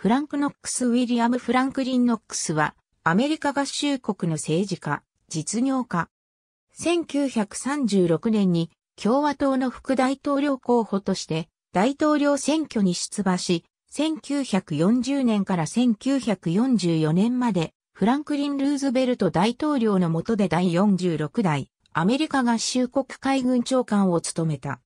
フランク・ノックス・ウィリアム・フランクリン・ノックスは、アメリカ合衆国の政治家、実業家。1936年に共和党の副大統領候補として大統領選挙に出馬し、1940年から1944年までフランクリン・ルーズベルト大統領の下で第46代アメリカ合衆国海軍長官を務めた。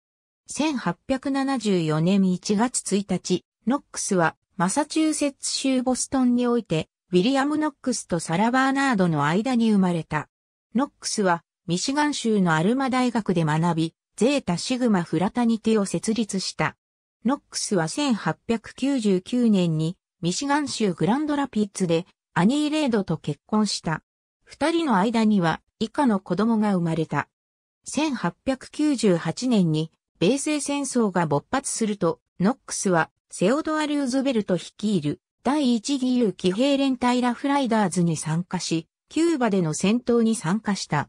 1874年1月1日、ノックスはマサチューセッツ州ボストンにおいて、ウィリアム・ノックスとサラ・バーナードの間に生まれた。ノックスは、ミシガン州のアルマ大学で学び、ゼータ・シグマ・フラタニティを設立した。ノックスは1899年に、ミシガン州グランドラピッツで、アニー・レードと結婚した。二人の間には、以下の子供が生まれた。1898年に、米西戦争が勃発すると、ノックスはセオドア・ルーズベルト率いる第一義勇騎兵連隊ラフライダーズに参加し、キューバでの戦闘に参加した。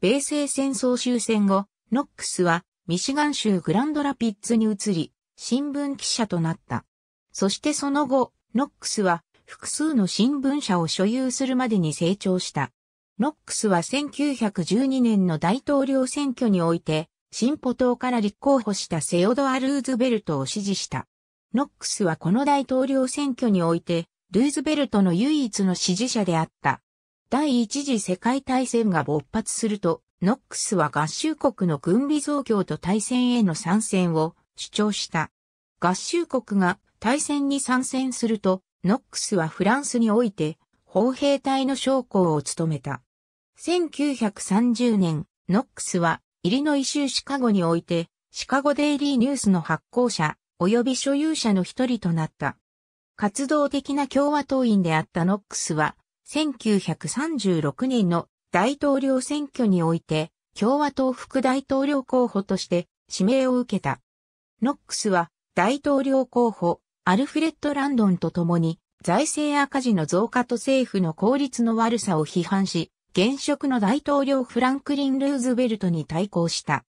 米西戦争終戦後、ノックスはミシガン州グランドラピッツに移り、新聞記者となった。そしてその後、ノックスは複数の新聞社を所有するまでに成長した。ノックスは1912年の大統領選挙において、進歩党から立候補したセオドア・ルーズベルトを支持した。ノックスはこの大統領選挙において、ルーズベルトの唯一の支持者であった。第一次世界大戦が勃発すると、ノックスは合衆国の軍備増強と対戦への参戦を主張した。合衆国が対戦に参戦すると、ノックスはフランスにおいて、砲兵隊の将校を務めた。1930年、ノックスはイリノイ州シカゴにおいて、シカゴデイリーニュースの発行者、及び所有者の一人となった。活動的な共和党員であったノックスは、1936年の大統領選挙において、共和党副大統領候補として指名を受けた。ノックスは大統領候補アルフレッド・ランドンと共に財政赤字の増加と政府の効率の悪さを批判し、現職の大統領フランクリン・ルーズベルトに対抗した。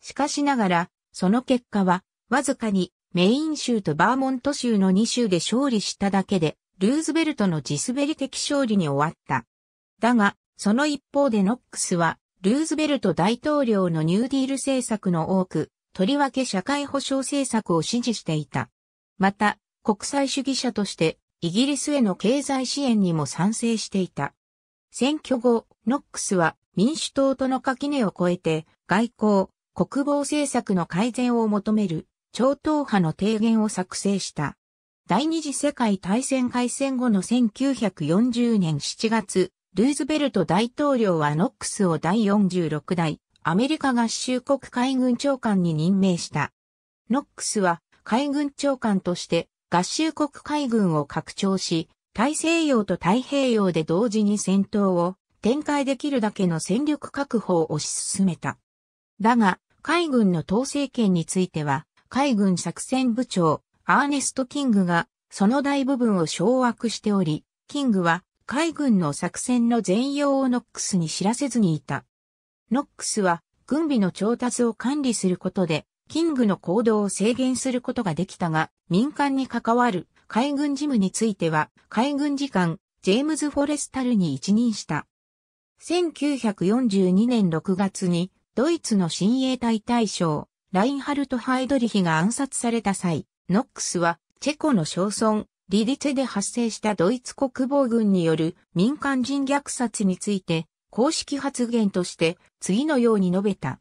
しかしながら、その結果は、わずかにメイン州とバーモント州の2州で勝利しただけで、ルーズベルトの地滑り的勝利に終わった。だが、その一方でノックスは、ルーズベルト大統領のニューディール政策の多く、とりわけ社会保障政策を支持していた。また、国際主義者として、イギリスへの経済支援にも賛成していた。選挙後、ノックスは民主党との垣根を越えて外交、国防政策の改善を求める超党派の提言を作成した。第二次世界大戦開戦後の1940年7月、ルーズベルト大統領はノックスを第46代アメリカ合衆国海軍長官に任命した。ノックスは海軍長官として合衆国海軍を拡張し、大西洋と太平洋で同時に戦闘を展開できるだけの戦力確保を推し進めた。だが、海軍の統制権については、海軍作戦部長、アーネスト・キングが、その大部分を掌握しており、キングは、海軍の作戦の全容をノックスに知らせずにいた。ノックスは、軍備の調達を管理することで、キングの行動を制限することができたが、民間に関わる海軍事務については、海軍次官、ジェームズ・フォレスタルに一任した。1942年6月に、ドイツの親衛隊大将、ラインハルト・ハイドリヒが暗殺された際、ノックスは、チェコの小村、リリツェで発生したドイツ国防軍による民間人虐殺について、公式発言として次のように述べた。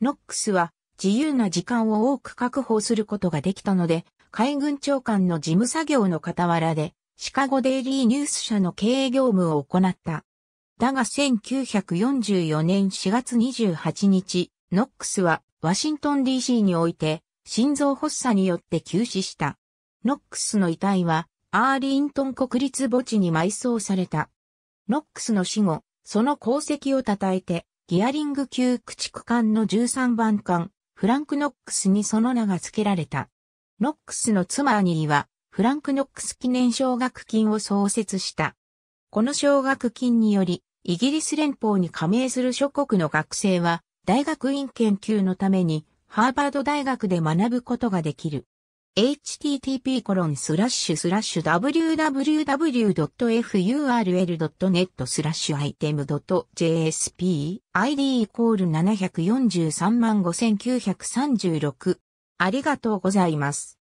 ノックスは自由な時間を多く確保することができたので、海軍長官の事務作業の傍らで、シカゴデイリーニュース社の経営業務を行った。だが1944年4月28日、ノックスはワシントン DC において心臓発作によって急死した。ノックスの遺体はアーリントン国立墓地に埋葬された。ノックスの死後、その功績を称えて、ギアリング級駆逐艦の13番艦、フランク・ノックスにその名が付けられた。ノックスの妻アニーは、フランク・ノックス記念奨学金を創設した。この奨学金により、イギリス連邦に加盟する諸国の学生は、大学院研究のために、ハーバード大学で学ぶことができる。http://www.furl.net スラッシュアイテム .jsp id イコール7435936ありがとうございます。